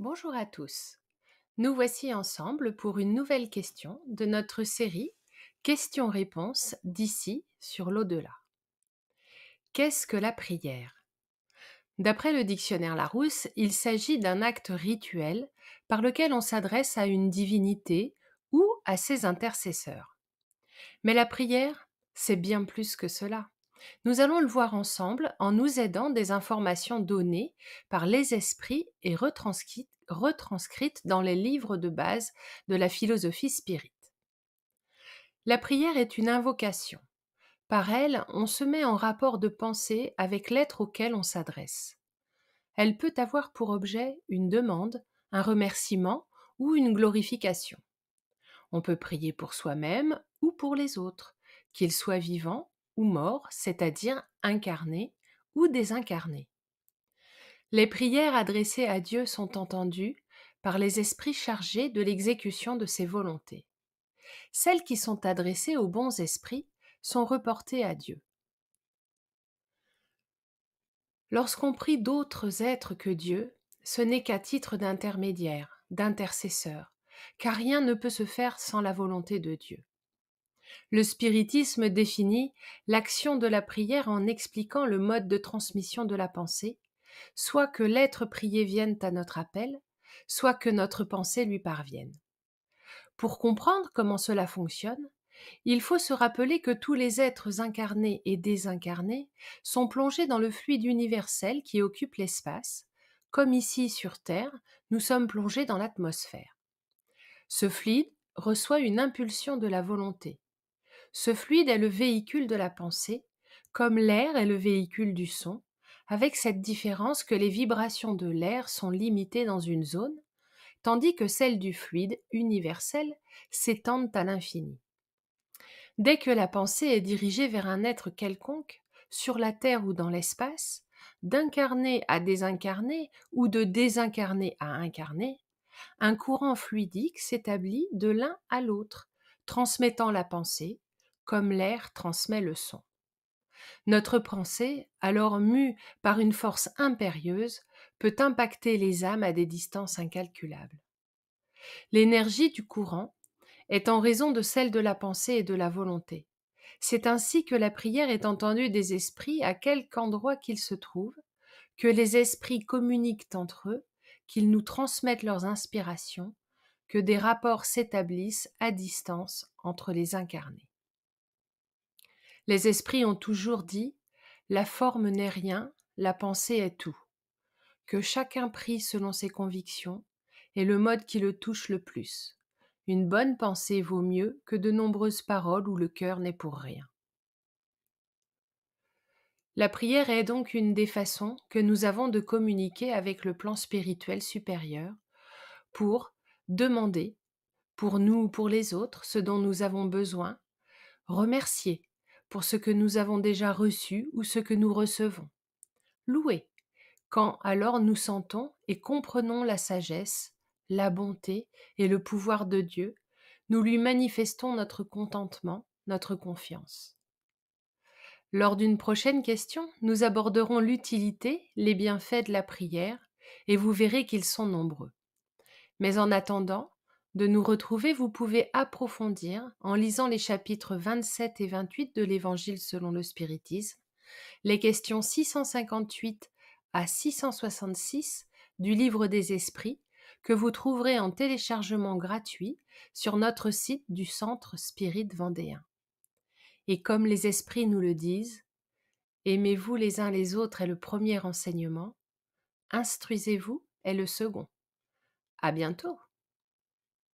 Bonjour à tous. Nous voici ensemble pour une nouvelle question de notre série Questions-réponses d'ici sur l'au-delà. Qu'est-ce que la prière D'après le dictionnaire Larousse, il s'agit d'un acte rituel par lequel on s'adresse à une divinité ou à ses intercesseurs. Mais la prière, c'est bien plus que cela. Nous allons le voir ensemble en nous aidant des informations données par les esprits et retranscrites, dans les livres de base de la philosophie spirite. La prière est une invocation. Par elle, on se met en rapport de pensée avec l'être auquel on s'adresse. Elle peut avoir pour objet une demande, un remerciement ou une glorification. On peut prier pour soi-même ou pour les autres, qu'ils soient vivants ou mort, c'est-à-dire incarné ou désincarné. Les prières adressées à Dieu sont entendues par les esprits chargés de l'exécution de ses volontés. Celles qui sont adressées aux bons esprits sont reportées à Dieu. Lorsqu'on prie d'autres êtres que Dieu, ce n'est qu'à titre d'intermédiaire, d'intercesseur, car rien ne peut se faire sans la volonté de Dieu. Le spiritisme définit l'action de la prière en expliquant le mode de transmission de la pensée, soit que l'être prié vienne à notre appel, soit que notre pensée lui parvienne. Pour comprendre comment cela fonctionne, il faut se rappeler que tous les êtres incarnés et désincarnés sont plongés dans le fluide universel qui occupe l'espace, comme ici sur Terre, nous sommes plongés dans l'atmosphère. Ce fluide reçoit une impulsion de la volonté. Ce fluide est le véhicule de la pensée, comme l'air est le véhicule du son, avec cette différence que les vibrations de l'air sont limitées dans une zone, tandis que celles du fluide universel s'étendent à l'infini. Dès que la pensée est dirigée vers un être quelconque, sur la Terre ou dans l'espace, d'incarné à désincarné ou de désincarné à incarné, un courant fluidique s'établit de l'un à l'autre, transmettant la pensée, comme l'air transmet le son. Notre pensée, alors mue par une force impérieuse, peut impacter les âmes à des distances incalculables. L'énergie du courant est en raison de celle de la pensée et de la volonté. C'est ainsi que la prière est entendue des esprits à quelque endroit qu'ils se trouvent, que les esprits communiquent entre eux, qu'ils nous transmettent leurs inspirations, que des rapports s'établissent à distance entre les incarnés. Les esprits ont toujours dit La forme n'est rien, la pensée est tout. Que chacun prie selon ses convictions et le mode qui le touche le plus. Une bonne pensée vaut mieux que de nombreuses paroles où le cœur n'est pour rien. La prière est donc une des façons que nous avons de communiquer avec le plan spirituel supérieur pour demander, pour nous ou pour les autres, ce dont nous avons besoin, remercier, pour ce que nous avons déjà reçu ou ce que nous recevons. Louer, quand alors nous sentons et comprenons la sagesse, la bonté et le pouvoir de Dieu, nous lui manifestons notre contentement, notre confiance. Lors d'une prochaine question, nous aborderons l'utilité, les bienfaits de la prière, et vous verrez qu'ils sont nombreux. Mais en attendant, de nous retrouver, vous pouvez approfondir en lisant les chapitres 27 et 28 de l'Évangile selon le spiritisme, les questions 658 à 666 du livre des esprits que vous trouverez en téléchargement gratuit sur notre site du Centre Spirit Vendéen. Et comme les esprits nous le disent, aimez-vous les uns les autres est le premier enseignement, instruisez-vous est le second. À bientôt!